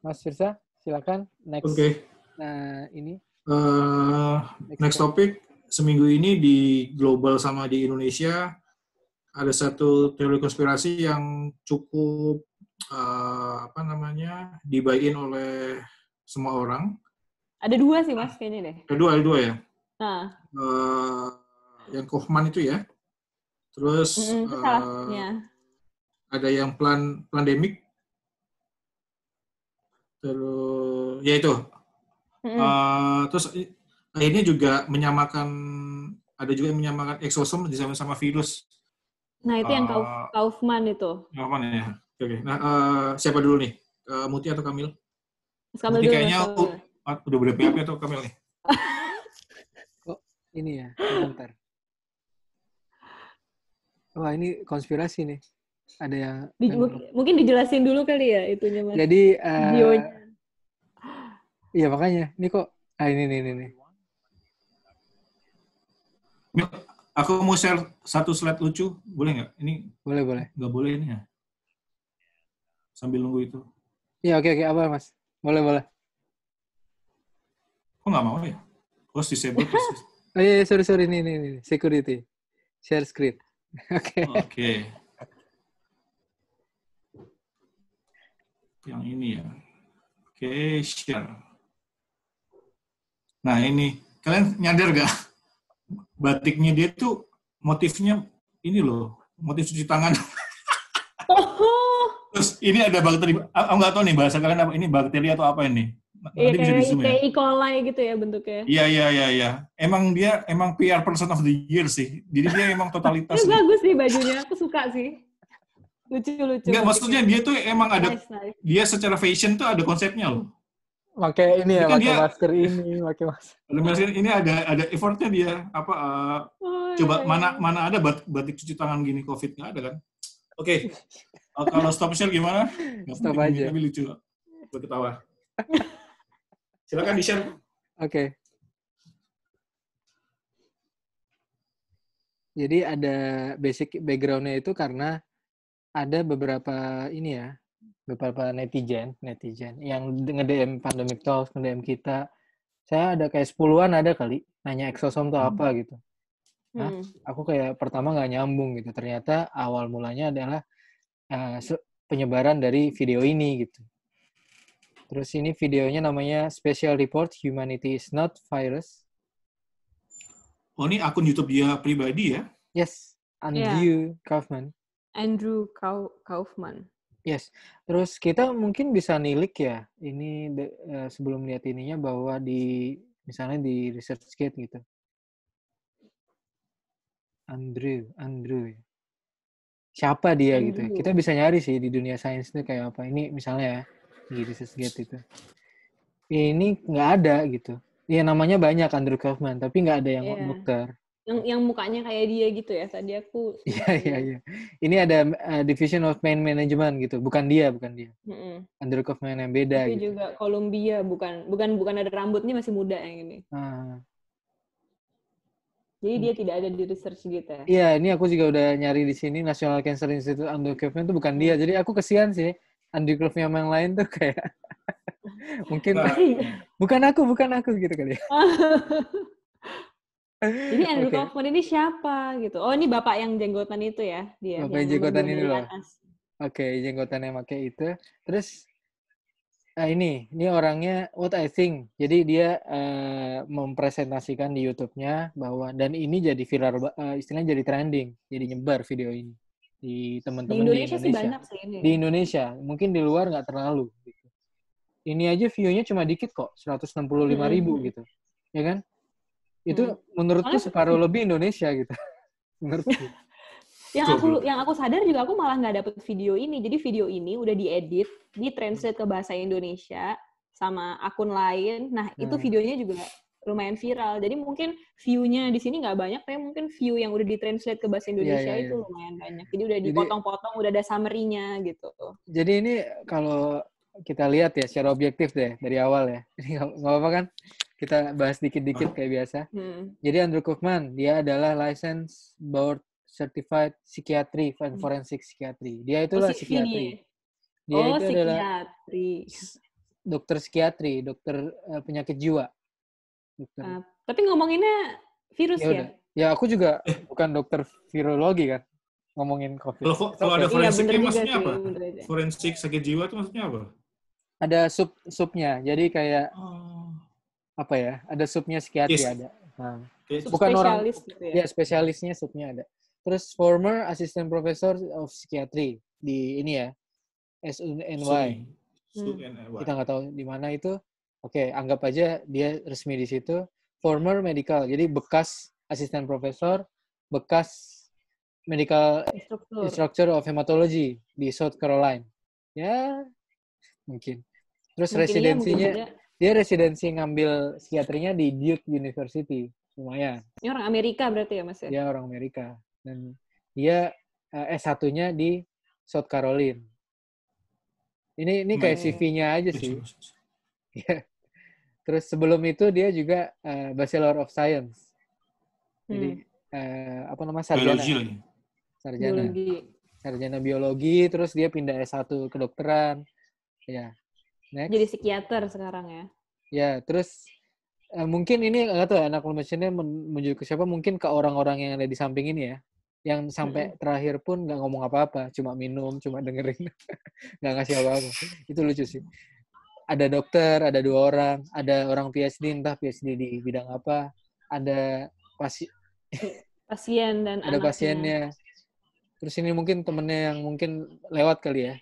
Mas Firsa, silakan next. Oke. Okay. Nah, ini. Uh, next, next topic seminggu ini di global sama di Indonesia ada satu teori konspirasi yang cukup uh, apa namanya dibayin oleh semua orang. Ada dua sih mas kayaknya deh. Ada dua, ada dua ya. Nah. Uh, yang Kaufman itu ya. Terus mm -hmm, uh, ada yang plan pandemik terus ya itu mm uh, terus akhirnya juga menyamakan ada juga yang menyamakan eksosom disamakan sama virus nah itu uh, yang eh, Kaufman itu Kaufman ya oke okay. nah uh, siapa dulu nih uh, Muti atau Kamil Mas Kamil Muti dulu, kayaknya aku, ah, udah udah PHP atau Kamil nih kok ini ya sebentar wah ini konspirasi nih ada yang Di, mungkin, dijelasin dulu kali ya itunya mas jadi uh, iya makanya ini kok ah ini ini ini, Aku mau share satu slide lucu, boleh nggak? Ini boleh boleh. Nggak boleh ini ya? Sambil nunggu itu. Iya oke oke apa mas? Boleh boleh. Kok nggak mau ya? Host disable. oh iya, iya, sorry sorry ini ini, ini. security share screen. Oke. Oke. yang ini ya. Oke, share. Nah ini, kalian nyadar gak? Batiknya dia tuh motifnya ini loh, motif cuci tangan. Oh. Terus ini ada bakteri, aku nggak tahu nih bahasa kalian apa, ini bakteri atau apa ini? Iya, kayak, bisa kayak ya. E. coli gitu ya bentuknya. Iya, iya, iya, iya. Emang dia, emang PR person of the year sih. Jadi dia emang totalitas. Ini bagus sih bajunya, aku suka sih lucu lucu Enggak maksudnya dia tuh emang ada nice, nice. dia secara fashion tuh ada konsepnya loh pakai ini ya kan pakai masker ini pakai masker ada masker ini ada ada effortnya dia apa uh, oh, coba iya. mana iya. mana ada bat, batik cuci tangan gini covid nggak ada kan oke okay. uh, eh, kalau stop share gimana gak stop aja tapi lucu ketawa. silakan di share oke okay. Jadi ada basic backgroundnya itu karena ada beberapa ini ya, beberapa netizen, netizen yang nge-DM Pandemic talk nge-DM kita. Saya ada kayak sepuluhan ada kali nanya eksosom tuh hmm. apa gitu. Nah, hmm. aku kayak pertama nggak nyambung gitu. Ternyata awal mulanya adalah uh, penyebaran dari video ini gitu. Terus ini videonya namanya Special Report Humanity is Not Virus. Oh, ini akun YouTube dia pribadi ya? Yes, ya. Andrew yeah. Kaufman. Andrew Kaufman. Yes, terus kita mungkin bisa nilik ya ini uh, sebelum lihat ininya bahwa di misalnya di research ResearchGate gitu. Andrew, Andrew Siapa dia gitu? Andrew. gitu. Kita bisa nyari sih di dunia sains itu kayak apa. Ini misalnya ya di research ResearchGate itu. Ini nggak ada gitu. Iya namanya banyak Andrew Kaufman, tapi nggak ada yang yeah. dokter yang yang mukanya kayak dia gitu ya tadi aku iya iya iya ini ada uh, division of main management gitu bukan dia bukan dia mm-hmm. yang beda itu gitu. juga Columbia bukan bukan bukan ada rambutnya masih muda yang ini ah. jadi dia hmm. tidak ada di research gitu ya iya ini aku juga udah nyari di sini National Cancer Institute Andrew Kaufman itu bukan dia hmm. jadi aku kesian sih Andrew Kaufman yang lain tuh kayak mungkin nah. bukan aku bukan aku gitu kali ya Ini Andrew okay. Kaufman ini siapa gitu? Oh ini bapak yang jenggotan itu ya dia. Bapak yang jenggotan ini loh. Oke okay, jenggotan yang pakai itu. Terus nah ini ini orangnya what I think. Jadi dia uh, mempresentasikan di YouTube-nya bahwa dan ini jadi viral uh, istilahnya jadi trending, jadi nyebar video ini di teman-teman di, Indonesia di Indonesia. Sih banyak sih ini. Di Indonesia mungkin di luar nggak terlalu. Gitu. Ini aja view-nya cuma dikit kok, 165 ribu hmm. gitu, ya kan? itu hmm. menurutku separuh lebih Indonesia gitu menurutku yang aku yang aku sadar juga aku malah nggak dapet video ini jadi video ini udah diedit di translate ke bahasa Indonesia sama akun lain nah hmm. itu videonya juga lumayan viral jadi mungkin view-nya di sini nggak banyak tapi mungkin view yang udah di ditranslate ke bahasa iya, Indonesia yeah, yeah, yeah. itu iya. lumayan banyak jadi udah dipotong-potong udah ada summary-nya gitu jadi ini kalau kita lihat ya secara objektif deh dari awal ya. Ini nggak apa-apa kan? Kita bahas dikit-dikit kayak biasa. Hmm. Jadi Andrew Kaufman, dia adalah license board certified psychiatry and hmm. forensic psychiatry. Dia oh, itulah oh, psikiatri. Dia oh, itu psikiatri. adalah dokter psikiatri, dokter uh, penyakit jiwa. Dokter. Uh, tapi ngomonginnya virus ya? Ya, ya aku juga bukan dokter virologi kan ngomongin COVID. Kalau, kalau ada iya, forensik, iya, maksudnya apa? Forensik sakit jiwa itu maksudnya apa? ada sub subnya jadi kayak oh. apa ya ada subnya psikiatri yes. ada nah. yes. bukan orang gitu ya? ya spesialisnya subnya ada terus former assistant professor of psychiatry di ini ya SUNY hmm. kita nggak tahu di mana itu oke okay, anggap aja dia resmi di situ former medical jadi bekas asisten profesor bekas medical instructor, instructor of hematology di South Carolina ya mungkin Terus mungkin iya, residensinya dia, dia residensi ngambil psikiatrinya di Duke University. Lumayan. Ini orang Amerika berarti ya, Mas Iya, Dia orang Amerika. Dan dia uh, eh, S1-nya di South Carolina. Ini ini kayak hmm. CV-nya aja sih. Iya. Terus sebelum itu dia juga uh, Bachelor of Science. Jadi hmm. uh, apa nama sarjana? Biologi Sarjana. Biologi. Sarjana biologi terus dia pindah S1 kedokteran. Ya, Next. Jadi psikiater sekarang ya. Ya, terus eh, mungkin ini enggak tahu ya, anak mesinnya menuju ke siapa mungkin ke orang-orang yang ada di samping ini ya yang sampai hmm. terakhir pun nggak ngomong apa-apa, cuma minum, cuma dengerin, nggak ngasih apa-apa. Itu lucu sih. Ada dokter, ada dua orang, ada orang PhD, entah PhD di bidang apa, ada pasi pasien dan ada anaknya. pasiennya. Terus ini mungkin temennya yang mungkin lewat kali ya,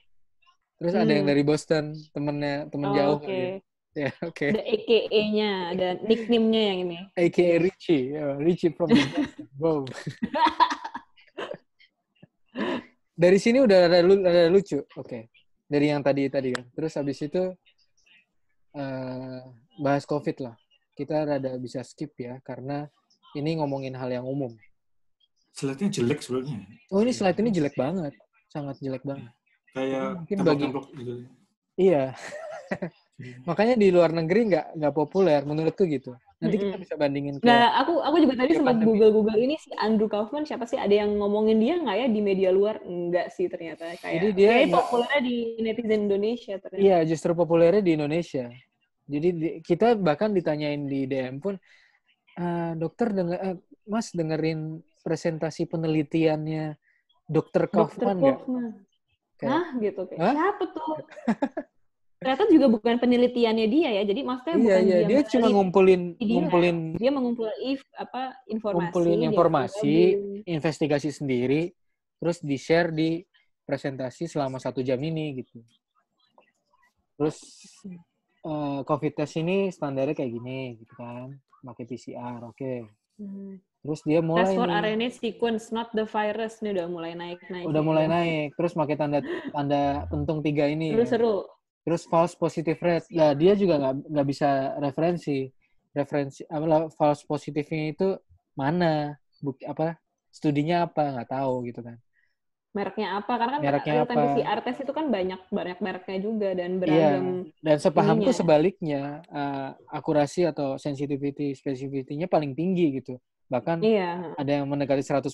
Terus hmm. ada yang hmm. dari Boston, temennya temen oh, jauh. Okay. Gitu. Ya, yeah, oke. Okay. Ada AKA-nya, ada nickname-nya yang ini. AKA Richie, oh, Richie from Boston. Wow. dari sini udah ada, ada lucu, oke. Okay. Dari yang tadi tadi kan. Terus habis itu uh, bahas COVID lah. Kita rada bisa skip ya, karena ini ngomongin hal yang umum. Slide-nya jelek sebenarnya. Oh ini slide ini jelek banget, sangat jelek banget. Kayak hmm, mungkin bagi gitu. Iya. Makanya di luar negeri nggak nggak populer menurutku gitu. Nanti kita bisa bandingin. Ke nah, aku aku juga tadi sempat Google-Google ini si Andrew Kaufman siapa sih ada yang ngomongin dia nggak ya di media luar? nggak sih ternyata kayak. Jadi dia kayak populernya di netizen Indonesia ternyata. Iya, justru populernya di Indonesia. Jadi kita bahkan ditanyain di DM pun uh, dokter dengar uh, eh, Mas dengerin presentasi penelitiannya Dokter Kaufman nggak? kayak, nah gitu kayak Hah? siapa tuh ternyata juga bukan penelitiannya dia ya jadi maksudnya iya, bukan iya. dia, dia cuma ngumpulin dia, ngumpulin dia mengumpulkan if apa informasi ngumpulin informasi dia, investigasi sendiri terus di share di presentasi selama satu jam ini gitu terus uh, covid test ini standarnya kayak gini gitu kan pakai PCR oke okay. hmm. Terus dia mulai Test for nih, RNA sequence, not the virus. Ini udah mulai naik naik. Udah mulai naik. Terus pakai tanda tanda pentung tiga ini. Terus seru. Terus false positive rate. Nah, dia juga nggak nggak bisa referensi referensi apa false positifnya itu mana bukti apa studinya apa nggak tahu gitu kan mereknya apa karena kan mereknya apa? PCR test itu kan banyak banyak mereknya juga dan iya. beragam Iya. dan sepahamku ininya. sebaliknya uh, akurasi atau sensitivity specificity-nya paling tinggi gitu bahkan iya. ada yang mendekati 100%.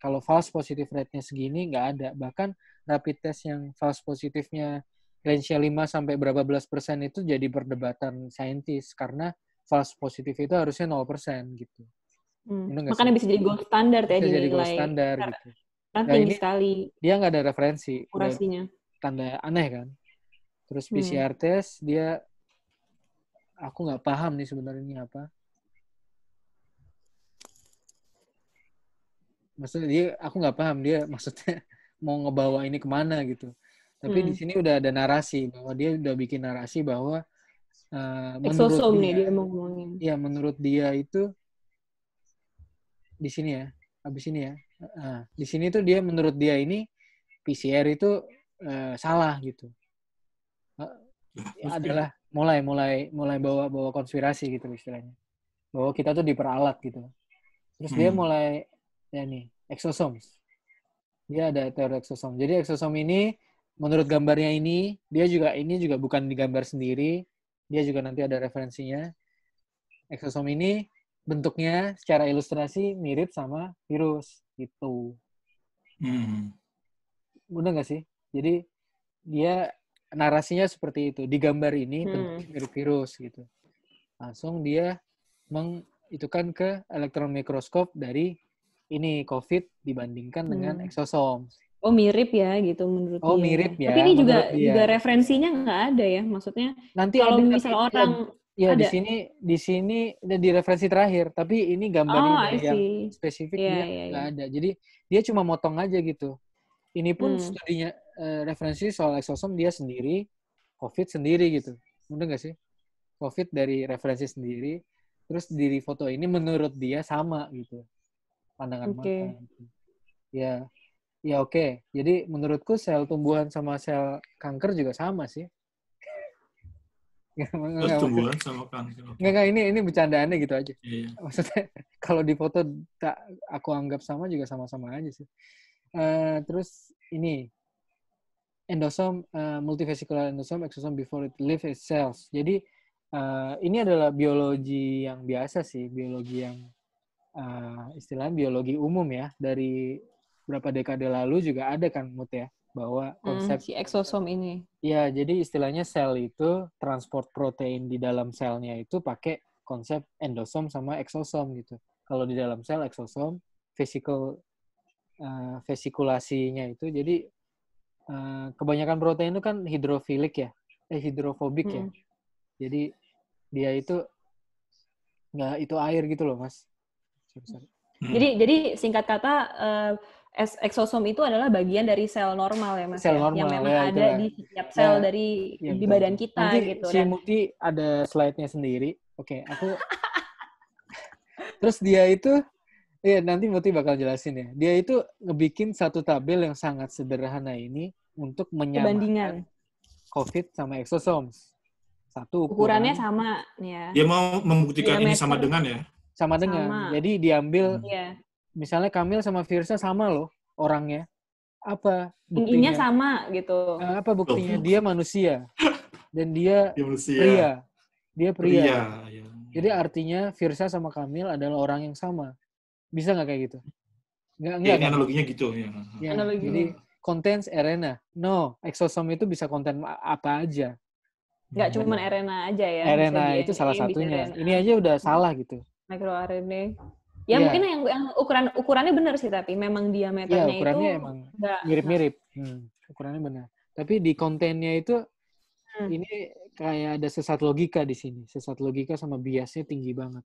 Kalau false positive rate-nya segini nggak ada. Bahkan rapid test yang false positifnya range-nya 5 sampai berapa belas persen itu jadi perdebatan saintis karena false positif itu harusnya 0% gitu. Hmm. Makanya bisa jadi gold standard ya bisa jadi gold standar gitu. Kan nah, ini, sekali. Dia nggak ada referensi. Kurasinya. Tanda aneh kan. Terus PCR hmm. test dia aku nggak paham nih sebenarnya ini apa maksudnya dia aku nggak paham dia maksudnya mau ngebawa ini kemana gitu tapi hmm. di sini udah ada narasi bahwa dia udah bikin narasi bahwa uh, menurut dia, nih dia mau ngomongin ya menurut dia itu di sini ya abis ini ya uh, di sini tuh dia menurut dia ini PCR itu uh, salah gitu uh, ya adalah mulai mulai mulai bawa bawa konspirasi gitu istilahnya bahwa kita tuh diperalat gitu terus hmm. dia mulai ya nih eksosom. Dia ada teori eksosom. Jadi eksosom ini menurut gambarnya ini dia juga ini juga bukan digambar sendiri. Dia juga nanti ada referensinya. Eksosom ini bentuknya secara ilustrasi mirip sama virus gitu. Hmm. Bener nggak sih? Jadi dia narasinya seperti itu. Di gambar ini hmm. mirip virus gitu. Langsung dia meng itu kan ke elektron mikroskop dari ini COVID dibandingkan hmm. dengan eksosom. Oh mirip ya gitu menurut Oh dia. mirip ya. Tapi ini juga dia. juga referensinya nggak ada ya maksudnya. Nanti kalau ada, misal orang ya, ya ada. di sini di sini di referensi terakhir tapi ini gambar oh, yang spesifik yeah, dia yeah, nggak yeah. Iya. ada. Jadi dia cuma motong aja gitu. Ini pun hmm. studinya uh, referensi soal eksosom dia sendiri, COVID sendiri gitu. Mudah nggak sih? COVID dari referensi sendiri, terus diri foto ini menurut dia sama gitu pandangan okay. mata. Ya, ya oke. Okay. Jadi menurutku sel tumbuhan sama sel kanker juga sama sih. Terus tumbuhan sama kanker. Enggak, enggak, ini ini bercandaannya gitu aja. Iya. iya. Maksudnya kalau di foto tak aku anggap sama juga sama-sama aja sih. Uh, terus ini endosom uh, eh, multivesicular endosom exosome before it leaves its cells. Jadi uh, ini adalah biologi yang biasa sih, biologi yang uh, istilahnya biologi umum ya dari berapa dekade lalu juga ada kan mut ya bahwa hmm, konsep hmm, si eksosom ini. ya jadi istilahnya sel itu transport protein di dalam selnya itu pakai konsep endosom sama eksosom gitu. Kalau di dalam sel eksosom, vesikul uh, eh, vesikulasinya itu jadi uh, kebanyakan protein itu kan hidrofilik ya, eh hidrofobik ya. hmm. ya. Jadi dia itu nggak itu air gitu loh, Mas. Hmm. Jadi jadi singkat kata uh, eksosom itu adalah bagian dari sel normal ya mas sel ya? normal, yang memang ya, ada ya. di setiap sel ya, dari ya, di badan kita Nanti gitu. Si dan... Muti ada slide-nya sendiri. Oke, okay, aku Terus dia itu Iya, nanti Muti bakal jelasin ya. Dia itu ngebikin satu tabel yang sangat sederhana ini untuk menyamakan COVID sama exosomes. Satu ukuran. ukurannya sama, ya. Dia mau membuktikan Diameter. ini sama dengan ya sama dengan. Jadi diambil hmm. yeah. misalnya Kamil sama Firsa sama loh orangnya. Apa buktinya? sama gitu. Eh, apa buktinya? Dia manusia. Dan dia, dia manusia. pria. Dia pria. pria iya. Jadi artinya Firsa sama Kamil adalah orang yang sama. Bisa nggak kayak gitu? Nggak, nggak Ya, analoginya gitu. Ya. ya Analogi. Jadi konten arena. No, exosome itu bisa konten apa aja. Nggak iya. cuma arena aja ya. Arena itu salah satunya. Ini aja udah salah gitu Micro RNA. Ya yeah. mungkin yang, yang ukuran ukurannya benar sih tapi memang diameternya yeah, ukurannya itu emang mirip-mirip. Hmm, ukurannya benar. Tapi di kontennya itu hmm. ini kayak ada sesat logika di sini. Sesat logika sama biasnya tinggi banget.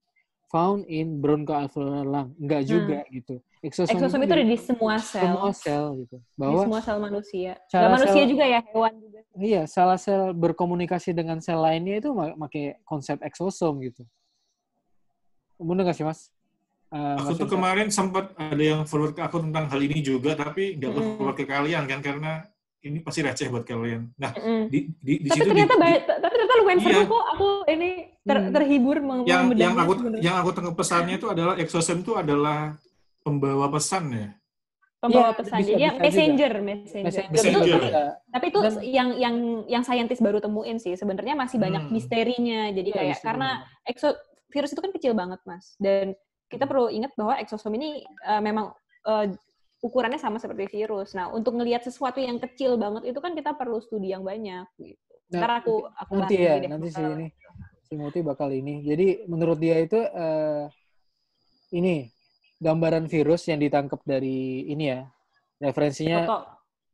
Found in bronchoalveolar lung. Enggak hmm. juga gitu. Eksosom, itu, itu ada di semua sel. Semua sel gitu. Bahwa di semua sel manusia. Enggak manusia sel, juga ya, hewan juga. Iya, salah sel berkomunikasi dengan sel lainnya itu pakai konsep eksosom gitu. Bunda nggak sih mas? Uh, aku tuh kemarin sempat ada yang forward ke aku tentang hal ini juga, tapi nggak mm. forward ke kalian kan karena ini pasti receh buat kalian. Nah, mm di, di, di tapi situ ternyata di, baik, tapi ternyata lumayan iya. kok. Aku ini ter, hmm. terhibur meng yang, yang aku sebenernya. yang aku tangkap pesannya itu adalah exosem itu adalah pembawa pesan ya. Pembawa iya, pesan. Jadi ya, messenger, messenger, messenger. messenger. Itu, ya. Tapi itu Dan, yang yang yang saintis baru temuin sih. Sebenarnya masih banyak hmm. misterinya. Jadi ya, kayak misteri. karena exo virus itu kan kecil banget, Mas. Dan kita hmm. perlu ingat bahwa eksosom ini uh, memang uh, ukurannya sama seperti virus. Nah, untuk ngelihat sesuatu yang kecil banget itu kan kita perlu studi yang banyak gitu. Nah, Ntar aku aku nanti ya, deh. nanti sih ini gitu. si Muti bakal ini. Jadi menurut dia itu uh, ini gambaran virus yang ditangkap dari ini ya. Referensinya foto.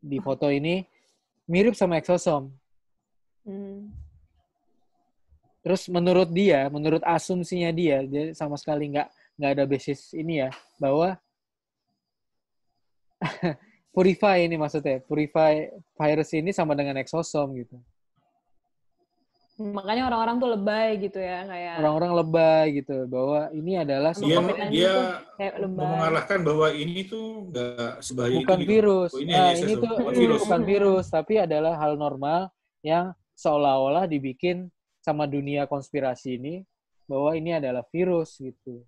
di foto ini mirip sama eksosom. Hmm. Terus menurut dia, menurut asumsinya dia, dia sama sekali nggak nggak ada basis ini ya bahwa purify ini maksudnya purify virus ini sama dengan eksosom gitu. Makanya orang-orang tuh lebay gitu ya kayak. Orang-orang lebay gitu bahwa ini adalah dia, dia iya, mengalahkan bahwa ini tuh nggak sebahaya bukan ini, gitu. virus. Ini, nah, ini tuh bukan virus tapi adalah hal normal yang seolah-olah dibikin sama dunia konspirasi ini bahwa ini adalah virus gitu.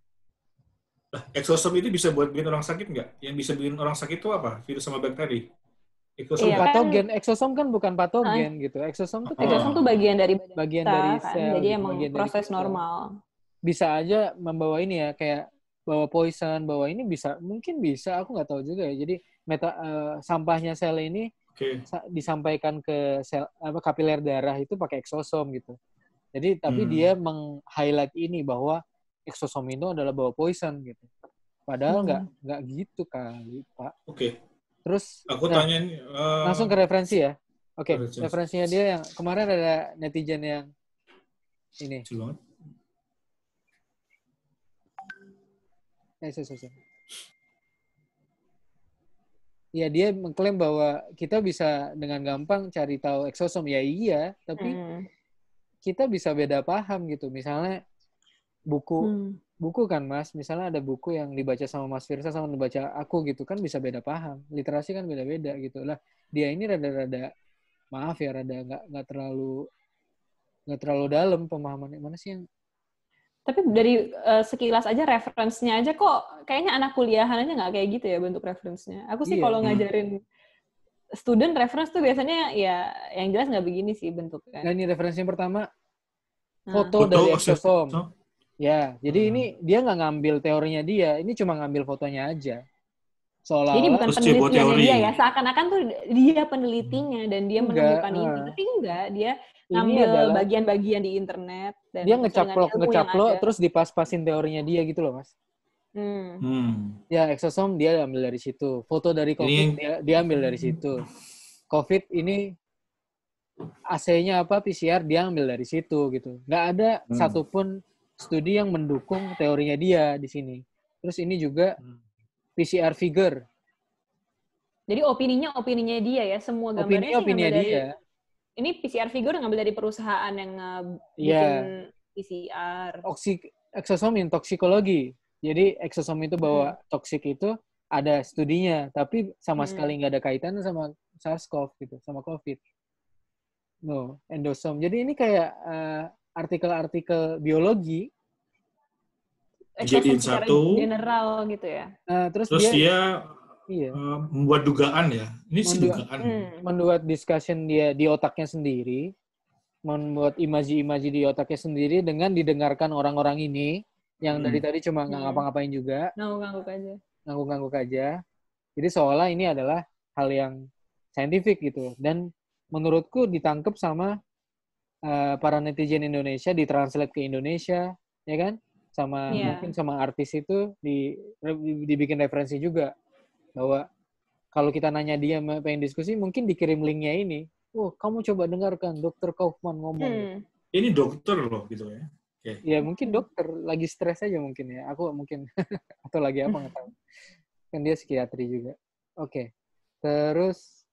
Eksosom itu bisa buat bikin orang sakit nggak? Yang bisa bikin orang sakit itu apa? Virus sama bakteri? Eksosom. Iya, kan. patogen. Kan, eksosom kan bukan patogen ah. gitu. Eksosom itu ah. eksosom tuh bagian dari kan. gitu. bagian dari sel. Kan? Jadi emang proses normal. Bisa aja membawa ini ya kayak bawa poison, bawa ini bisa mungkin bisa aku nggak tahu juga ya. Jadi meta uh, sampahnya sel ini okay. disampaikan ke sel apa kapiler darah itu pakai eksosom gitu. Jadi tapi hmm. dia meng-highlight ini bahwa eksosom adalah bawa poison gitu. Padahal nggak hmm. nggak gitu kali Pak. Oke. Okay. Terus aku nah, tanya uh, langsung ke referensi ya. Oke, okay, referensinya dia yang kemarin ada netizen yang ini. Cuman. Eh, susah, ya dia mengklaim bahwa kita bisa dengan gampang cari tahu eksosom ya iya tapi mm kita bisa beda paham gitu. Misalnya buku hmm. buku kan Mas, misalnya ada buku yang dibaca sama Mas Firsa sama dibaca aku gitu kan bisa beda paham. Literasi kan beda-beda gitu. Lah, dia ini rada-rada maaf ya rada nggak nggak terlalu nggak terlalu dalam pemahamannya mana sih yang tapi dari uh, sekilas aja referensinya aja kok kayaknya anak kuliahan aja nggak kayak gitu ya bentuk referensinya aku sih iya. kalau ngajarin student reference tuh biasanya ya yang jelas nggak begini sih bentuknya. Nah ini referensi yang pertama nah. foto nah. dari Excel form. Ya, jadi hmm. ini dia nggak ngambil teorinya dia, ini cuma ngambil fotonya aja. Soalnya ini bukan penelitiannya dia ya, seakan-akan tuh dia penelitinya dan dia menemukan ah. ini, tapi enggak, dia ngambil bagian-bagian di internet dan dia ngecaplok ngecaplok terus dipas-pasin teorinya dia gitu loh, Mas. Hmm. hmm. Ya, eksosom dia ambil dari situ. Foto dari COVID ini... dia, dia ambil dari situ. COVID ini AC-nya apa PCR dia ambil dari situ gitu. Nggak ada hmm. satupun studi yang mendukung teorinya dia di sini. Terus ini juga hmm. PCR figure. Jadi opininya opininya dia ya, semua gambarnya opini, sih opininya dia. ini PCR figure ngambil dari perusahaan yang uh, iya. bikin yeah. PCR. Oksi, eksosom intoksikologi. Jadi eksosom itu bawa hmm. toksik itu ada studinya, tapi sama hmm. sekali nggak ada kaitan sama SARS-CoV gitu, sama COVID. No, endosom. Jadi ini kayak uh, artikel-artikel biologi Jadi satu general gitu ya. Uh, terus, terus dia, dia iya. uh, membuat dugaan ya. Ini sih dugaan. Hmm. Membuat discussion dia di otaknya sendiri, membuat imaji-imaji di otaknya sendiri dengan didengarkan orang-orang ini yang dari hmm. tadi cuma nggak hmm. ngapa-ngapain juga. Ngangguk-ngangguk aja. Ngangguk-ngangguk aja. Jadi seolah ini adalah hal yang saintifik gitu. Dan menurutku ditangkap sama uh, para netizen Indonesia, ditranslate ke Indonesia, ya kan? Sama yeah. mungkin sama artis itu di, dibikin referensi juga bahwa kalau kita nanya dia pengen diskusi, mungkin dikirim linknya ini. oh, kamu coba dengarkan Dokter Kaufman ngomong. Gitu. Hmm. Ini dokter loh gitu ya. Okay. Ya mungkin dokter lagi stres aja mungkin ya. Aku mungkin atau lagi apa nggak tahu. Kan dia psikiatri juga. Oke. Okay. Terus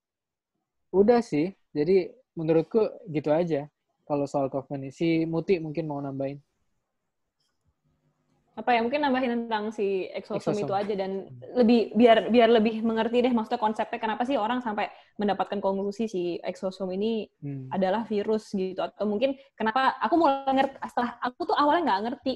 udah sih. Jadi menurutku gitu aja kalau soal Kaufman. Si Muti mungkin mau nambahin apa ya mungkin nambahin tentang si exosome exosome itu aja dan lebih biar biar lebih mengerti deh maksudnya konsepnya kenapa sih orang sampai mendapatkan konklusi si eksosom ini hmm. adalah virus gitu atau mungkin kenapa aku mulai ngerti setelah aku tuh awalnya nggak ngerti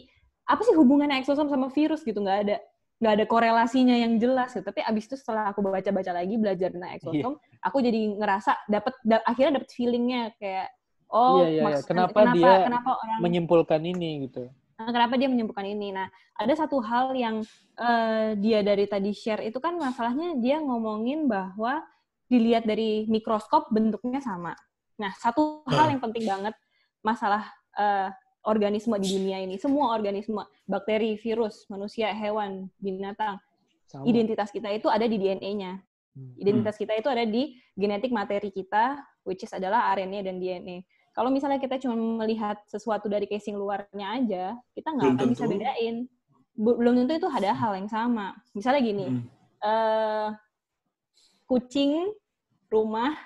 apa sih hubungannya eksosom sama virus gitu nggak ada nggak ada korelasinya yang jelas gitu tapi abis itu setelah aku baca baca lagi belajar tentang iya. eksosom yeah. aku jadi ngerasa dapat da akhirnya dapat feelingnya kayak oh yeah, yeah, yeah. Kenapa, kenapa dia kenapa orang... menyimpulkan ini gitu Nah, kenapa dia menyembuhkan ini? Nah, ada satu hal yang uh, dia dari tadi share itu kan masalahnya dia ngomongin bahwa dilihat dari mikroskop bentuknya sama. Nah, satu hal hmm. yang penting banget masalah uh, organisme di dunia ini. Semua organisme, bakteri, virus, manusia, hewan, binatang, sama. identitas kita itu ada di DNA-nya. Hmm. Identitas hmm. kita itu ada di genetik materi kita, which is adalah RNA dan DNA. Kalau misalnya kita cuma melihat sesuatu dari casing luarnya aja, kita nggak akan bisa bedain. Belum tentu itu ada hal yang sama. Misalnya gini, hmm. uh, kucing rumah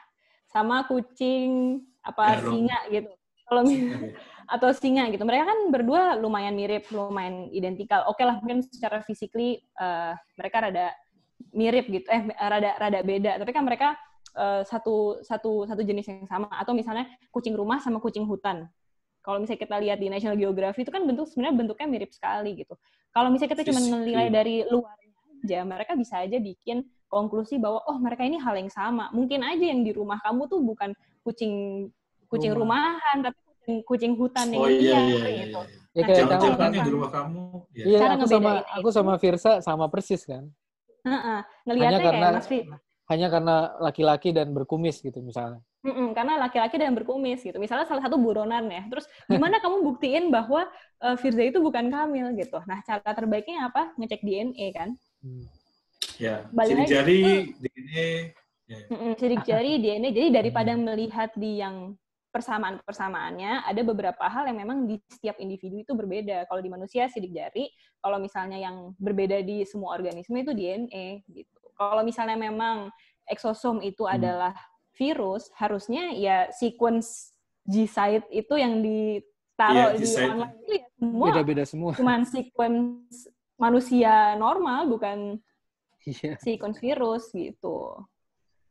sama kucing apa ya, singa gitu. Kalau ya. atau singa gitu, mereka kan berdua lumayan mirip, lumayan identikal. Oke okay lah, mungkin secara fisikly uh, mereka rada mirip gitu, eh rada rada beda. Tapi kan mereka Eh, satu satu satu jenis yang sama atau misalnya kucing rumah sama kucing hutan. Kalau misalnya kita lihat di National Geography itu kan bentuk sebenarnya bentuknya mirip sekali gitu. Kalau misalnya kita cuma menilai iya. dari luarnya aja, mereka bisa aja bikin konklusi bahwa oh mereka ini hal yang sama. Mungkin aja yang di rumah kamu tuh bukan kucing kucing rumah. rumahan tapi kucing, kucing hutan yang oh, iya, iya, iya, gitu. Iya, iya. Nah, ya, jangan di rumah kamu. Iya, ya, aku sama itu. aku sama Virsa sama persis kan. Heeh, uh -uh. ngelihatnya kayak masih hanya karena laki-laki dan berkumis gitu misalnya. Mm-mm, karena laki-laki dan berkumis gitu. Misalnya salah satu buronan ya. Terus gimana kamu buktiin bahwa uh, Firza itu bukan Kamil gitu. Nah, cara terbaiknya apa? Ngecek DNA kan? Hmm. Ya, Balik sidik jari, itu, DNA. Ya. Mm-mm, sidik jari, DNA. Jadi daripada melihat di yang persamaan-persamaannya, ada beberapa hal yang memang di setiap individu itu berbeda. Kalau di manusia sidik jari, kalau misalnya yang berbeda di semua organisme itu DNA gitu. Kalau misalnya memang eksosom itu hmm. adalah virus, harusnya ya sequence G site itu yang ditaruh yeah, di g online itu ya semua beda-beda semua. Cuman sequence manusia normal bukan yeah. sequence virus gitu.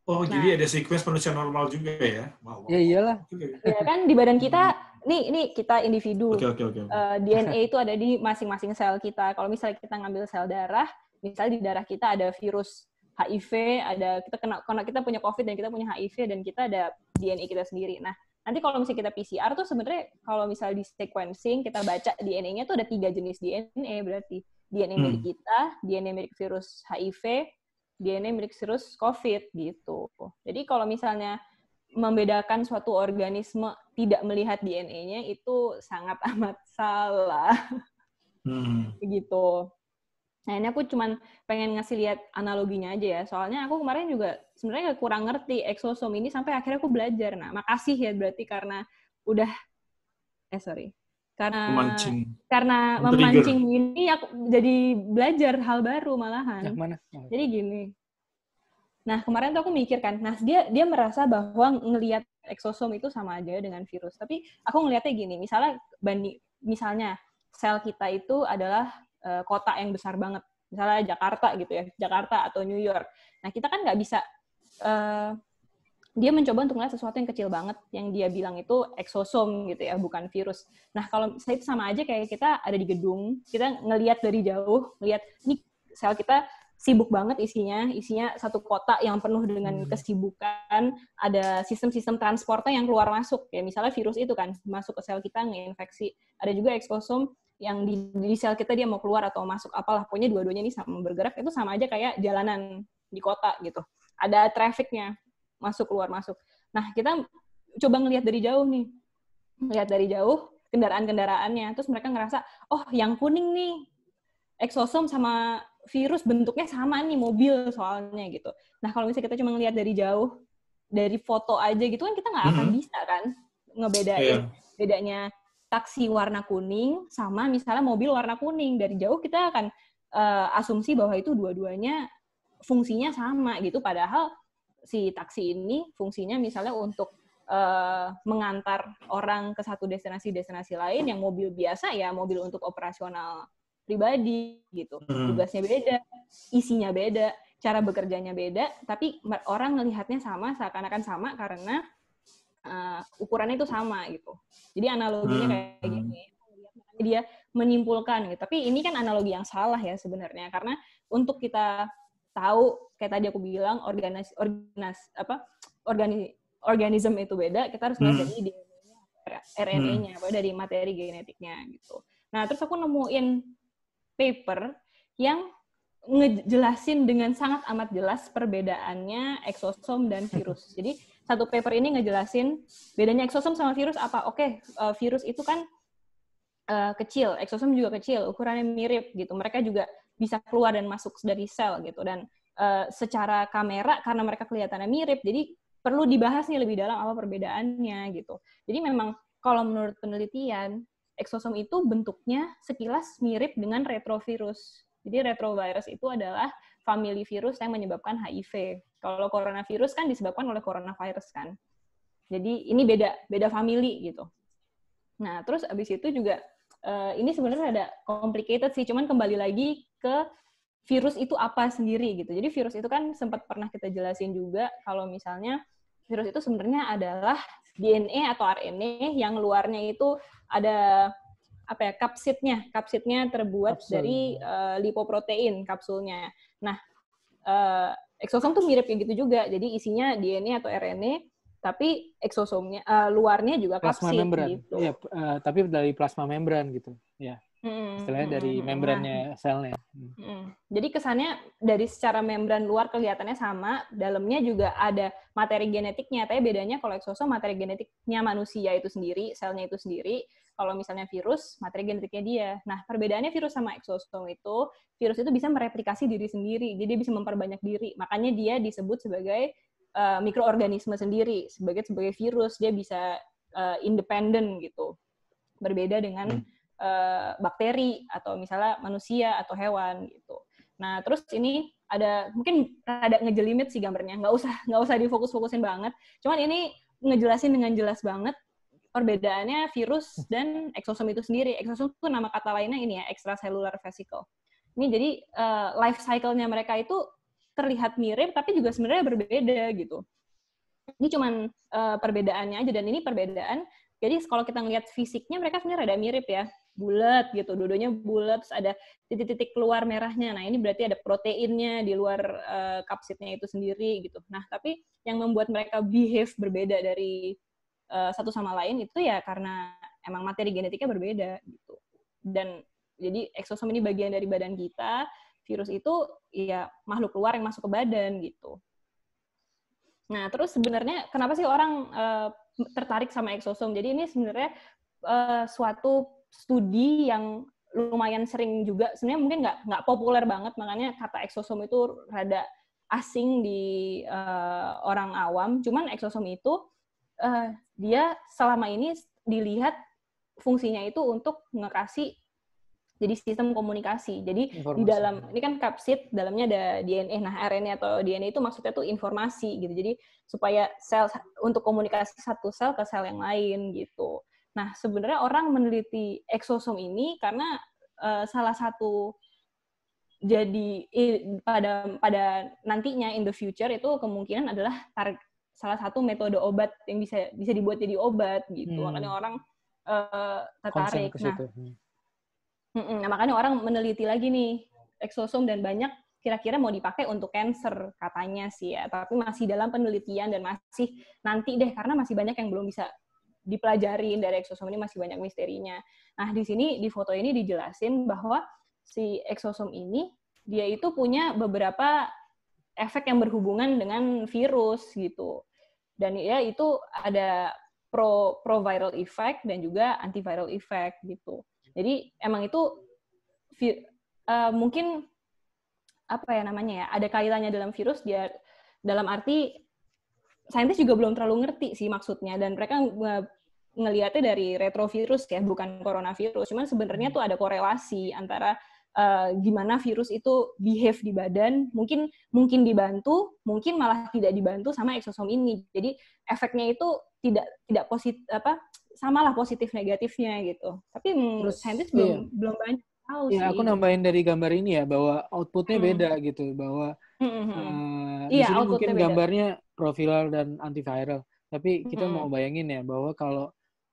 Oh, nah, jadi ada sequence manusia normal juga ya? Wow. Ya iyalah. Ya kan di badan kita, hmm. nih ini kita individu. Okay, okay, okay. Uh, eh, DNA itu ada di masing-masing sel kita. Kalau misalnya kita ngambil sel darah, misalnya di darah kita ada virus HIV, ada kita kena karena kita punya COVID dan kita punya HIV dan kita ada DNA kita sendiri. Nah, nanti kalau misalnya kita PCR tuh sebenarnya kalau misalnya di sequencing kita baca DNA-nya tuh ada tiga jenis DNA berarti DNA hmm. milik kita, DNA milik virus HIV, DNA milik virus COVID gitu. Jadi kalau misalnya membedakan suatu organisme tidak melihat DNA-nya itu sangat amat salah. Hmm. Begitu. Nah ini aku cuman pengen ngasih lihat analoginya aja ya. Soalnya aku kemarin juga sebenarnya kurang ngerti eksosom ini sampai akhirnya aku belajar. Nah makasih ya berarti karena udah eh sorry karena memancing. karena memancing ini aku jadi belajar hal baru malahan. Yang mana? Yang oh. jadi gini. Nah kemarin tuh aku mikir kan, nah dia dia merasa bahwa ngelihat eksosom itu sama aja dengan virus. Tapi aku ngelihatnya gini, misalnya bani, misalnya sel kita itu adalah uh, kota yang besar banget misalnya Jakarta gitu ya Jakarta atau New York nah kita kan nggak bisa uh, dia mencoba untuk melihat sesuatu yang kecil banget yang dia bilang itu eksosom gitu ya bukan virus nah kalau saya itu sama aja kayak kita ada di gedung kita ngelihat dari jauh ngeliat, ini sel kita sibuk banget isinya isinya satu kota yang penuh dengan hmm. kesibukan ada sistem-sistem transportnya yang keluar masuk ya misalnya virus itu kan masuk ke sel kita ngeinfeksi ada juga eksosom yang di, di sel kita dia mau keluar atau masuk apalah punya dua-duanya ini sama bergerak itu sama aja kayak jalanan di kota gitu ada trafficnya masuk keluar masuk nah kita coba ngelihat dari jauh nih ngelihat dari jauh kendaraan-kendaraannya terus mereka ngerasa oh yang kuning nih eksosom sama virus bentuknya sama nih mobil soalnya gitu nah kalau misalnya kita cuma ngelihat dari jauh dari foto aja gitu kan kita nggak akan mm-hmm. bisa kan ngebedain yeah. bedanya taksi warna kuning sama misalnya mobil warna kuning dari jauh kita akan uh, asumsi bahwa itu dua-duanya fungsinya sama gitu padahal si taksi ini fungsinya misalnya untuk uh, mengantar orang ke satu destinasi destinasi lain yang mobil biasa ya mobil untuk operasional pribadi gitu hmm. tugasnya beda isinya beda cara bekerjanya beda tapi orang melihatnya sama seakan-akan sama karena uh, ukurannya itu sama gitu. Jadi analoginya hmm. kayak gini. Hmm. Dia menyimpulkan gitu. Tapi ini kan analogi yang salah ya sebenarnya karena untuk kita tahu kayak tadi aku bilang organis organis apa organi, organisme itu beda, kita harus lihat hmm. dari RNA-nya hmm. dari materi genetiknya gitu. Nah, terus aku nemuin paper yang ngejelasin dengan sangat amat jelas perbedaannya eksosom dan virus. Jadi satu paper ini ngejelasin bedanya eksosom sama virus apa. Oke, okay, uh, eh, virus itu kan uh, kecil, eksosom juga kecil, ukurannya mirip gitu. Mereka juga bisa keluar dan masuk dari sel gitu dan uh, secara kamera karena mereka kelihatannya mirip, jadi perlu dibahas nih lebih dalam apa perbedaannya gitu. Jadi memang kalau menurut penelitian eksosom itu bentuknya sekilas mirip dengan retrovirus. Jadi retrovirus itu adalah family virus yang menyebabkan HIV. Kalau coronavirus kan disebabkan oleh coronavirus kan. Jadi ini beda beda famili gitu. Nah, terus abis itu juga uh, ini sebenarnya ada complicated sih, cuman kembali lagi ke virus itu apa sendiri gitu. Jadi virus itu kan sempat pernah kita jelasin juga kalau misalnya virus itu sebenarnya adalah DNA atau RNA yang luarnya itu ada apa ya kapsidnya kapsidnya terbuat Kapsul. dari uh, lipoprotein kapsulnya Nah, uh, eh, eksosom tuh mirip kayak gitu juga. Jadi isinya DNA atau RNA, tapi eksosomnya uh, eh, luarnya juga plasma kapsid, membran. Gitu. Ya, uh, tapi dari plasma membran gitu. Ya. Hmm, Istilahnya dari membrannya nah. selnya. Hmm. Hmm. Jadi kesannya dari secara membran luar kelihatannya sama, dalamnya juga ada materi genetiknya. Tapi bedanya kalau eksosom materi genetiknya manusia itu sendiri, selnya itu sendiri kalau misalnya virus, materi genetiknya dia. Nah, perbedaannya virus sama eksosom itu, virus itu bisa mereplikasi diri sendiri, jadi dia bisa memperbanyak diri. Makanya dia disebut sebagai uh, mikroorganisme sendiri, sebagai sebagai virus, dia bisa uh, eh, independen gitu. Berbeda dengan uh, bakteri atau misalnya manusia atau hewan gitu. Nah, terus ini ada mungkin ada ngejelimit sih gambarnya nggak usah nggak usah difokus-fokusin banget cuman ini ngejelasin dengan jelas banget perbedaannya virus dan eksosom itu sendiri. Eksosom itu nama kata lainnya ini ya, extracellular vesicle. Ini jadi uh, life cycle-nya mereka itu terlihat mirip tapi juga sebenarnya berbeda gitu. Ini cuman uh, perbedaannya aja dan ini perbedaan. Jadi kalau kita ngelihat fisiknya mereka sebenarnya rada mirip ya. Bulat gitu, dodonya bulat terus ada titik-titik keluar merahnya. Nah, ini berarti ada proteinnya di luar uh, eh, kapsidnya itu sendiri gitu. Nah, tapi yang membuat mereka behave berbeda dari Eh, satu sama lain itu ya karena emang materi genetiknya berbeda gitu. Dan jadi eksosom ini bagian dari badan kita, virus itu ya makhluk luar yang masuk ke badan gitu. Nah, terus sebenarnya kenapa sih orang uh, tertarik sama eksosom? Jadi ini sebenarnya uh, suatu studi yang lumayan sering juga sebenarnya mungkin nggak nggak populer banget makanya kata eksosom itu rada asing di uh, orang awam cuman eksosom itu uh, dia selama ini dilihat fungsinya itu untuk ngekasih jadi sistem komunikasi. Jadi informasi. di dalam ini kan kapsid dalamnya ada DNA. Nah, RNA atau DNA itu maksudnya tuh informasi gitu. Jadi supaya sel untuk komunikasi satu sel ke sel yang lain gitu. Nah, sebenarnya orang meneliti eksosom ini karena uh, salah satu jadi eh, pada pada nantinya in the future itu kemungkinan adalah target salah satu metode obat yang bisa bisa dibuat jadi obat gitu. Hmm. Makanya orang uh, tertarik. Nah, mm -mm, makanya orang meneliti lagi nih eksosom dan banyak kira-kira mau dipakai untuk cancer katanya sih ya, tapi masih dalam penelitian dan masih nanti deh karena masih banyak yang belum bisa dipelajari dari eksosom ini masih banyak misterinya. Nah, di sini di foto ini dijelasin bahwa si eksosom ini dia itu punya beberapa efek yang berhubungan dengan virus gitu dan ya itu ada pro pro viral effect dan juga antiviral effect gitu jadi emang itu uh, mungkin apa ya namanya ya ada kaitannya dalam virus dia dalam arti saintis juga belum terlalu ngerti sih maksudnya dan mereka nge ngelihatnya dari retrovirus ya bukan coronavirus cuman sebenarnya hmm. tuh ada korelasi antara uh, gimana virus itu behave di badan, mungkin mungkin dibantu, mungkin malah tidak dibantu sama eksosom ini. Jadi efeknya itu tidak tidak positif apa samalah positif negatifnya gitu. Tapi menurut saintis belum iya. belum banyak tahu ya, aku nambahin dari gambar ini ya bahwa outputnya hmm. beda gitu, bahwa hmm. uh, iya, di mungkin beda. gambarnya proviral dan antiviral. Tapi kita hmm. mau bayangin ya bahwa kalau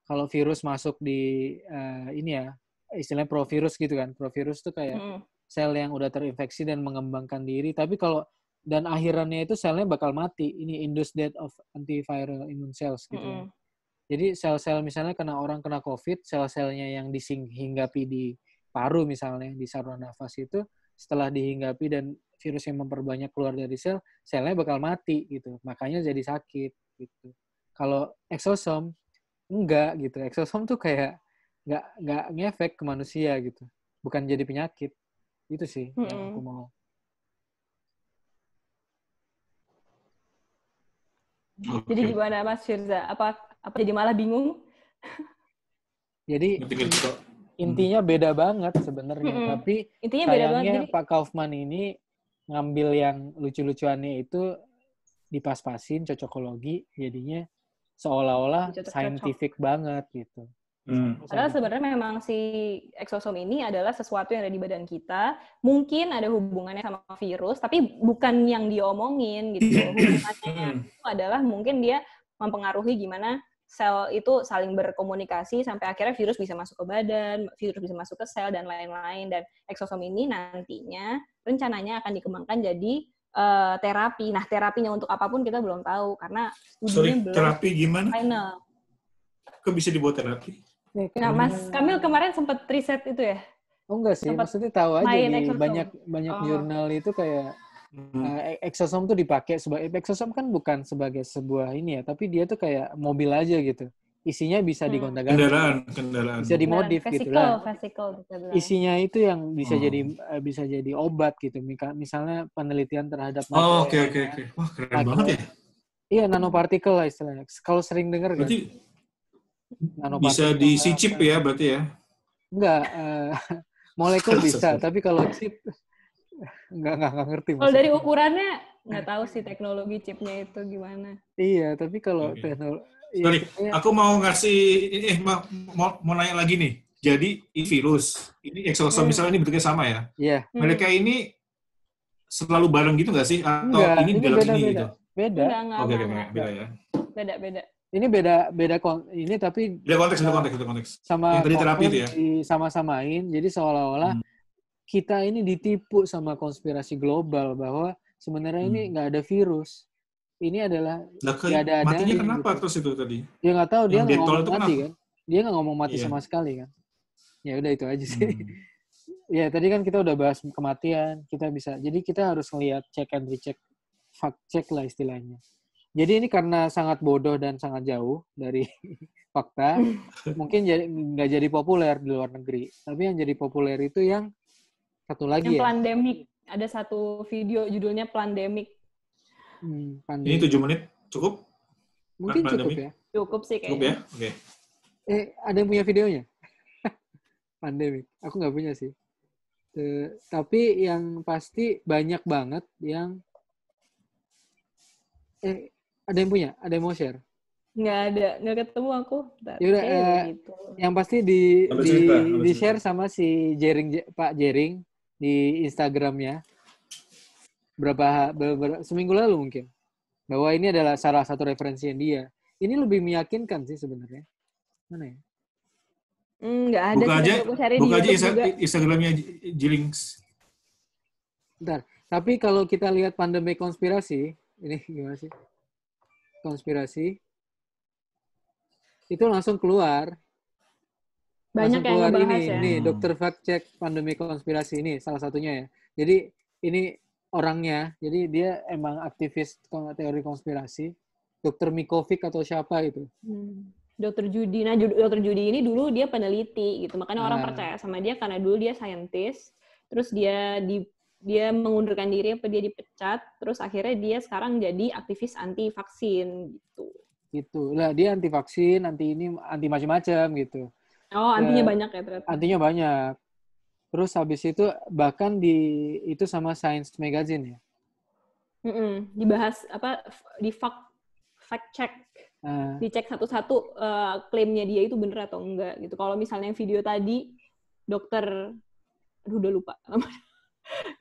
kalau virus masuk di uh, ini ya istilahnya provirus gitu kan provirus tuh kayak mm. sel yang udah terinfeksi dan mengembangkan diri tapi kalau dan akhirannya itu selnya bakal mati ini induced death of antiviral immune cells gitu mm. jadi sel-sel misalnya kena orang kena covid sel-selnya yang dihinggapi di paru misalnya di saluran nafas itu setelah dihinggapi dan virus yang memperbanyak keluar dari sel selnya bakal mati gitu makanya jadi sakit gitu kalau eksosom enggak gitu eksosom tuh kayak nggak nggak ngefek ke manusia gitu bukan jadi penyakit itu sih mm -hmm. yang aku mau okay. jadi gimana Mas Firza apa apa jadi malah bingung jadi intinya beda banget sebenarnya mm -hmm. tapi intinya beda banget, jadi... Pak Kaufman ini ngambil yang lucu-lucuannya itu dipas-pasin cocokologi jadinya seolah-olah saintifik banget gitu Hmm. Padahal sebenarnya memang si eksosom ini adalah sesuatu yang ada di badan kita. Mungkin ada hubungannya sama virus, tapi bukan yang diomongin gitu. Hmm. Hubungannya hmm. itu adalah mungkin dia mempengaruhi gimana sel itu saling berkomunikasi sampai akhirnya virus bisa masuk ke badan, virus bisa masuk ke sel dan lain-lain. Dan eksosom ini nantinya rencananya akan dikembangkan jadi uh, terapi. Nah terapinya untuk apapun kita belum tahu karena studinya Sorry, belum terapi gimana? Final. Kok bisa dibuat terapi? Nih, nah, Mas Kamil kemarin sempat riset itu ya? Oh enggak sih, sempet maksudnya tahu aja nih banyak banyak oh. jurnal itu kayak hmm. uh, eh, eksosom tuh dipakai sebagai eksosom kan bukan sebagai sebuah ini ya, tapi dia tuh kayak mobil aja gitu. Isinya bisa hmm. digonta-ganti. Kendaraan, kendaraan. Bisa dimodif gitu lah. Isinya itu yang bisa oh. jadi eh, bisa jadi obat gitu. Misalnya penelitian terhadap Oh, oke oke ya. oke. Wah, keren banget ya. Iya, nanopartikel lah istilahnya. Kalau sering dengar kan. Berarti bisa di chip ya berarti ya? Enggak, uh, molekul bisa, tapi kalau chip enggak enggak, enggak ngerti. Kalau dari ukurannya nggak tahu sih teknologi chipnya itu gimana. Iya, tapi kalau okay. teknologi iya, Sorry, ya, aku mau ngasih eh mau, mau nanya lagi nih. Jadi ini virus, ini eksosom hmm. misalnya ini bentuknya sama ya. Iya. Yeah. Mereka hmm. ini selalu bareng gitu nggak sih atau enggak, ini, ini dalam beda, ini beda. gitu? Beda. Oke, okay, enggak. beda ya. Beda, beda ini beda beda kon ini tapi beda konteks beda konteks konteks sama yang tadi terapi itu ya sama-samain jadi seolah-olah hmm. kita ini ditipu sama konspirasi global bahwa sebenarnya hmm. ini nggak ada virus ini adalah nggak ada ada matinya gitu. kenapa gitu. terus itu tadi ya nggak tahu dia nggak ngomong mati kan dia nggak ngomong mati yeah. sama sekali kan ya udah itu aja sih hmm. ya tadi kan kita udah bahas kematian kita bisa jadi kita harus ngelihat check and recheck fact check lah istilahnya jadi ini karena sangat bodoh dan sangat jauh dari fakta, mungkin jadi nggak jadi populer di luar negeri. Tapi yang jadi populer itu yang satu lagi yang ya. Pandemic. Ada satu video judulnya Pandemic. Hmm, pandemic. Ini tujuh menit cukup? Mungkin pandemic. cukup ya. Cukup sih kayaknya. Cukup ya, Okay. Eh, ada yang punya videonya? pandemic. Aku nggak punya sih. Uh, tapi yang pasti banyak banget yang eh ada yang punya? Ada yang mau share? Nggak ada, nggak ketemu aku. Yaudah, eh, gitu. yang pasti di cerita, di, di share sama si Jering Pak Jering di Instagramnya berapa, ber, seminggu lalu mungkin bahwa ini adalah salah satu referensi yang dia. Ini lebih meyakinkan sih sebenarnya. Mana ya? Enggak hmm, mm, ada. Buka aja, buka aja Instagramnya Jilings. Bentar. Tapi kalau kita lihat pandemi konspirasi, ini gimana sih? konspirasi itu langsung keluar banyak langsung keluar yang ini ya. nih hmm. dokter fact check pandemi konspirasi ini salah satunya ya jadi ini orangnya jadi dia emang aktivis teori konspirasi dokter Mikovic atau siapa itu hmm. Dokter Judi, nah Dokter Judi ini dulu dia peneliti gitu, makanya nah. orang percaya sama dia karena dulu dia saintis, terus dia di dia mengundurkan diri apa dia dipecat terus akhirnya dia sekarang jadi aktivis anti vaksin gitu gitu lah dia anti vaksin anti ini anti macam-macam gitu oh antinya uh, banyak ya ternyata antinya banyak terus habis itu bahkan di itu sama Science Magazine ya mm -mm, dibahas apa di fact fact check uh, dicek satu-satu uh, klaimnya dia itu bener atau enggak gitu kalau misalnya video tadi dokter aduh udah lupa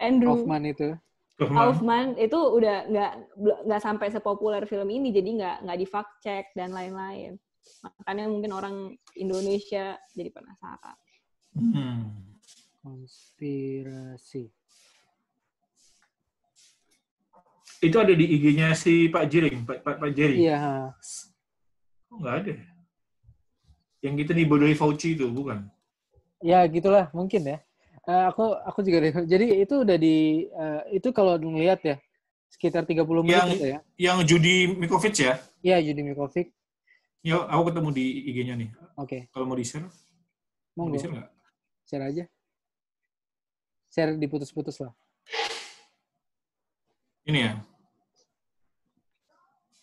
Andrew Kaufman itu. Kaufman itu udah nggak nggak sampai sepopuler film ini, jadi nggak nggak di fact check dan lain-lain. Makanya mungkin orang Indonesia jadi penasaran. Hmm. Konspirasi. Itu ada di IG-nya si Pak Jiring, Pak Pak, Pak Jerry. Iya. Oh, nggak ada. Yang kita dibodohi Fauci itu bukan? Ya gitulah mungkin ya. Uh, aku aku juga deh. Jadi itu udah di uh, itu kalau ngelihat ya sekitar 30 menit yang, gitu ya. Yang Judi Mikovic ya? Iya, Judi Mikovic. Ya, aku ketemu di IG-nya nih. Oke. Okay. Kalau mau di-share? Mau, di-share enggak? Share aja. Share diputus-putus lah. Ini ya?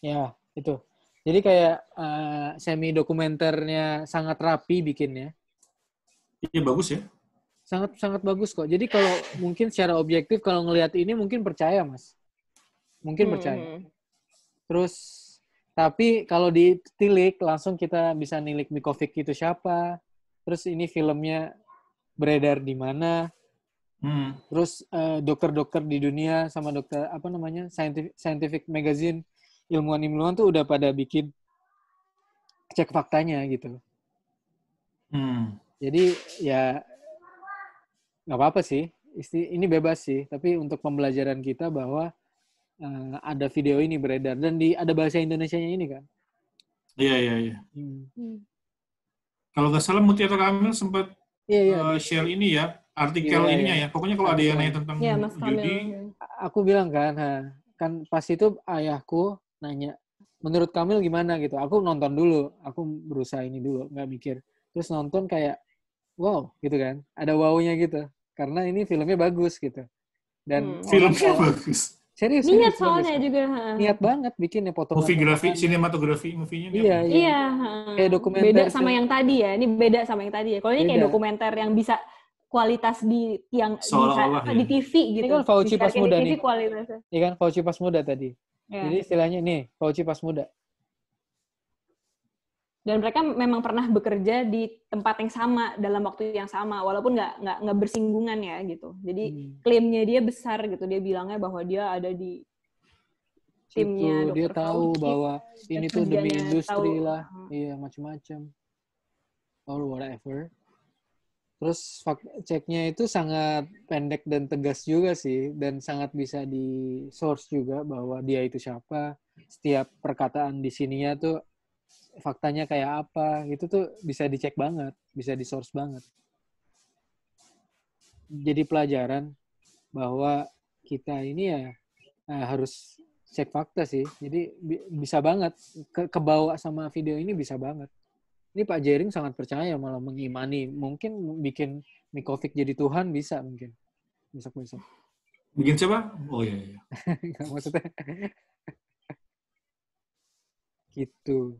Ya, itu. Jadi kayak uh, eh, semi dokumenternya sangat rapi bikinnya. Iya, bagus ya sangat sangat bagus kok. Jadi kalau mungkin secara objektif kalau ngelihat ini mungkin percaya mas, mungkin hmm. percaya. Terus tapi kalau ditilik langsung kita bisa nilik Mikovic itu siapa, terus ini filmnya beredar di mana, Hmm. Terus eh, dokter-dokter uh, di dunia sama dokter apa namanya scientific, scientific magazine ilmuwan-ilmuwan tuh udah pada bikin cek faktanya gitu. Hmm. Jadi ya nggak apa-apa sih ini bebas sih tapi untuk pembelajaran kita bahwa uh, ada video ini beredar dan di ada bahasa Indonesia-nya ini kan iya iya iya hmm. hmm. kalau nggak salah Mutiara Kamil sempat yeah, iya, iya. yeah. Uh, share ini ya artikel yeah, iya. ininya yeah. ya pokoknya kalau ada yang nanya tentang yeah, Mas judi aku bilang kan ha, kan pas itu ayahku nanya menurut Kamil gimana gitu aku nonton dulu aku berusaha ini dulu nggak mikir terus nonton kayak wow gitu kan ada wownya gitu karena ini filmnya bagus gitu dan hmm. filmnya oh, bagus serius niat serius, soalnya bagus. juga kan? niat banget bikinnya foto movie grafi sinematografi movie-nya iya iya, iya. kayak dokumenter beda sama yang tadi ya ini beda sama yang tadi ya kalau ini kayak dokumenter yang bisa kualitas di yang Seolah di, ya. di TV gitu. kan Fauci pas muda nih. Kualitasnya. Iya kan Fauci pas muda tadi. Ya. Jadi istilahnya nih Fauci pas muda dan mereka memang pernah bekerja di tempat yang sama dalam waktu yang sama walaupun nggak nggak nggak bersinggungan ya gitu jadi hmm. klaimnya dia besar gitu dia bilangnya bahwa dia ada di timnya Situ, dia tahu bahwa ini tuh demi industri tahu. lah hmm. iya macam-macam or whatever terus ceknya itu sangat pendek dan tegas juga sih dan sangat bisa di source juga bahwa dia itu siapa setiap perkataan di sininya tuh faktanya kayak apa itu tuh bisa dicek banget bisa di source banget jadi pelajaran bahwa kita ini ya nah, harus cek fakta sih jadi bisa banget ke kebawa sama video ini bisa banget ini Pak Jering sangat percaya malah mengimani mungkin bikin Mikovic jadi Tuhan bisa mungkin besok besok bikin coba oh iya iya maksudnya gitu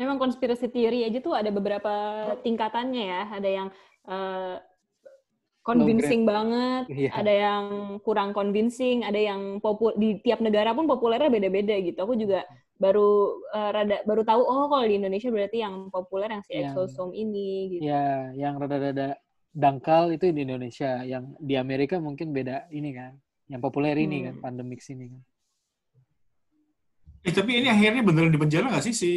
memang konspirasi teori aja tuh ada beberapa tingkatannya ya. Ada yang uh, convincing banget, yeah. ada yang kurang convincing, ada yang popul di tiap negara pun populernya beda-beda gitu. Aku juga baru uh, rada baru tahu oh kalau di Indonesia berarti yang populer yang si yang, ini gitu. Ya, yang rada-rada dangkal itu di Indonesia, yang di Amerika mungkin beda ini kan. Yang populer ini kan, hmm. kan pandemik sini kan. Eh tapi ini akhirnya beneran di penjara nggak sih si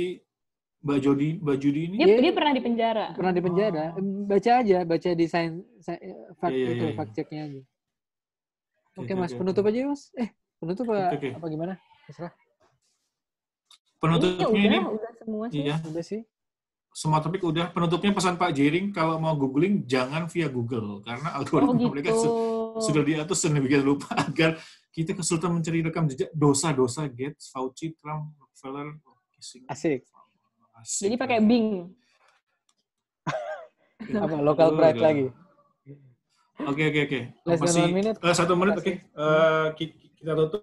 Mbak Jody, Mbak Jody ini dia, dia, pernah di penjara. Pernah di penjara. Oh. Baca aja, baca desain eh, fact yeah, yeah, itu yeah, iya. fact checknya aja. Oke, okay, Mas, penutup aja, ya, Mas. Eh, penutup apa, okay. apa gimana? Terserah. Penutupnya ini, udah, ini udah semua sih. Iya. Udah sih. Semua topik udah. Penutupnya pesan Pak Jering, kalau mau googling jangan via Google karena oh, algoritma oh, gitu. mereka su sudah diatur sedemikian lupa agar kita kesulitan mencari rekam jejak dosa-dosa Gates, Fauci, Trump, Rockefeller, Kissinger. Asik. Asik. Jadi pakai Bing. Apa local pride oh, lagi? Oke oke oke. Eh, satu menit oke. Okay. Uh, eh, kita tutup.